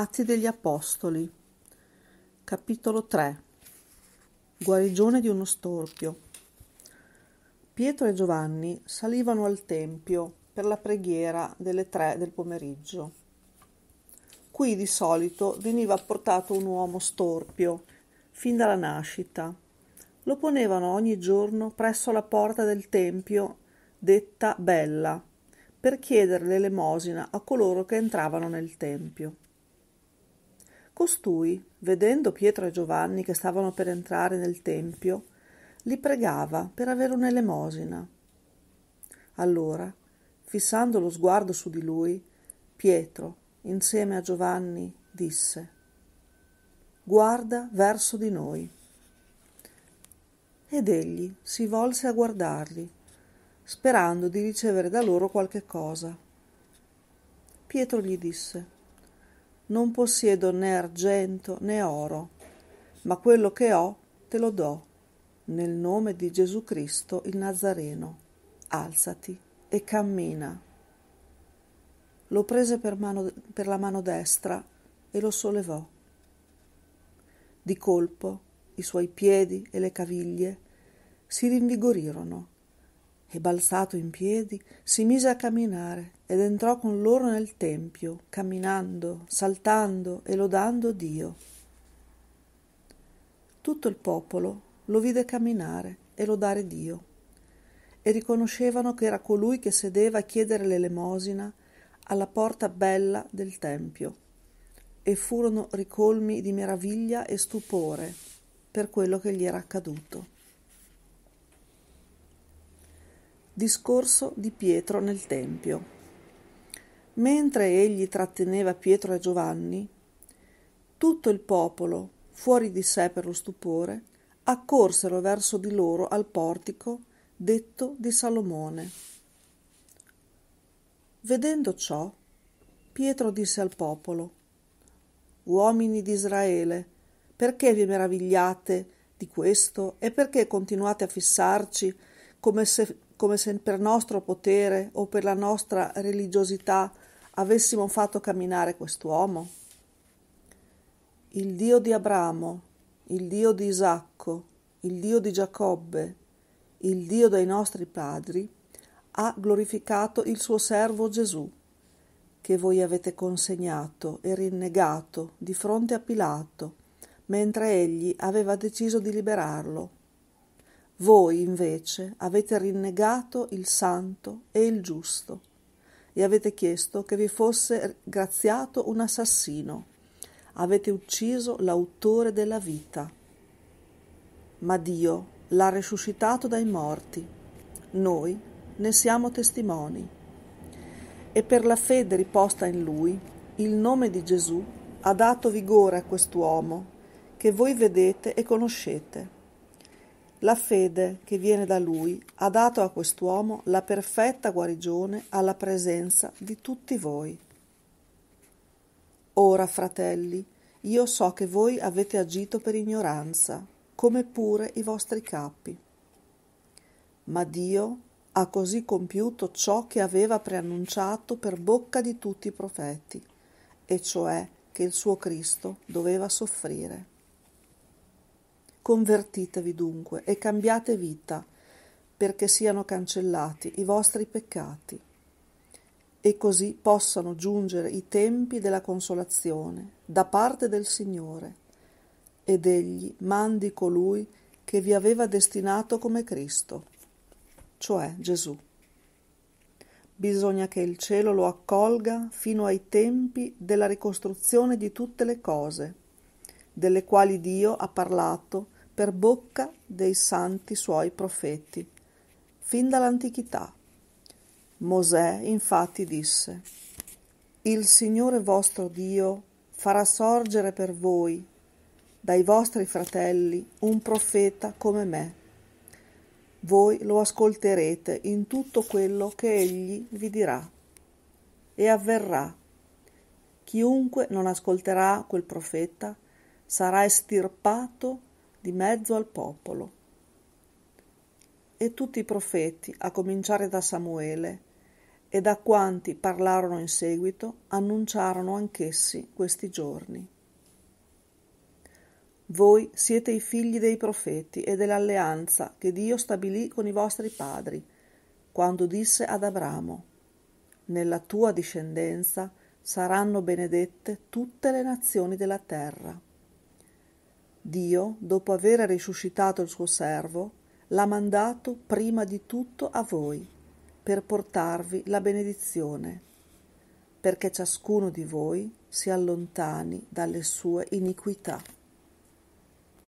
Atti degli Apostoli, capitolo 3 Guarigione di uno storpio. Pietro e Giovanni salivano al Tempio per la preghiera delle tre del pomeriggio. Qui di solito veniva portato un uomo storpio, fin dalla nascita. Lo ponevano ogni giorno presso la porta del Tempio, detta Bella, per chiedere l'elemosina a coloro che entravano nel Tempio. Costui, vedendo Pietro e Giovanni che stavano per entrare nel tempio, li pregava per avere un'elemosina. Allora, fissando lo sguardo su di lui, Pietro, insieme a Giovanni, disse Guarda verso di noi. Ed egli si volse a guardarli, sperando di ricevere da loro qualche cosa. Pietro gli disse non possiedo né argento né oro, ma quello che ho te lo do. Nel nome di Gesù Cristo il Nazareno, alzati e cammina. Lo prese per, mano, per la mano destra e lo sollevò. Di colpo i suoi piedi e le caviglie si rinvigorirono e balzato in piedi si mise a camminare ed entrò con loro nel tempio, camminando, saltando e lodando Dio. Tutto il popolo lo vide camminare e lodare Dio e riconoscevano che era colui che sedeva a chiedere l'elemosina alla porta bella del tempio e furono ricolmi di meraviglia e stupore per quello che gli era accaduto. Discorso di Pietro nel Tempio. Mentre egli tratteneva Pietro e Giovanni, tutto il popolo, fuori di sé per lo stupore, accorsero verso di loro al portico detto di Salomone. Vedendo ciò, Pietro disse al popolo, Uomini di Israele, perché vi meravigliate di questo e perché continuate a fissarci come se come se per nostro potere o per la nostra religiosità avessimo fatto camminare quest'uomo? Il Dio di Abramo, il Dio di Isacco, il Dio di Giacobbe, il Dio dei nostri padri, ha glorificato il suo servo Gesù, che voi avete consegnato e rinnegato di fronte a Pilato, mentre egli aveva deciso di liberarlo voi invece avete rinnegato il santo e il giusto e avete chiesto che vi fosse graziato un assassino. Avete ucciso l'autore della vita. Ma Dio l'ha risuscitato dai morti. Noi ne siamo testimoni. E per la fede riposta in lui, il nome di Gesù ha dato vigore a quest'uomo che voi vedete e conoscete. La fede che viene da lui ha dato a quest'uomo la perfetta guarigione alla presenza di tutti voi. Ora, fratelli, io so che voi avete agito per ignoranza, come pure i vostri capi. Ma Dio ha così compiuto ciò che aveva preannunciato per bocca di tutti i profeti, e cioè che il suo Cristo doveva soffrire. Convertitevi dunque e cambiate vita, perché siano cancellati i vostri peccati, e così possano giungere i tempi della consolazione da parte del Signore, ed egli mandi colui che vi aveva destinato come Cristo, cioè Gesù. Bisogna che il cielo lo accolga fino ai tempi della ricostruzione di tutte le cose, delle quali Dio ha parlato per bocca dei santi suoi profeti, fin dall'antichità. Mosè infatti disse, Il Signore vostro Dio farà sorgere per voi, dai vostri fratelli, un profeta come me. Voi lo ascolterete in tutto quello che egli vi dirà. E avverrà. Chiunque non ascolterà quel profeta sarà estirpato di mezzo al popolo. E tutti i profeti, a cominciare da Samuele, e da quanti parlarono in seguito, annunciarono anch'essi questi giorni. Voi siete i figli dei profeti e dell'alleanza che Dio stabilì con i vostri padri, quando disse ad Abramo, Nella tua discendenza saranno benedette tutte le nazioni della terra. Dio, dopo aver risuscitato il suo servo, l'ha mandato prima di tutto a voi, per portarvi la benedizione, perché ciascuno di voi si allontani dalle sue iniquità.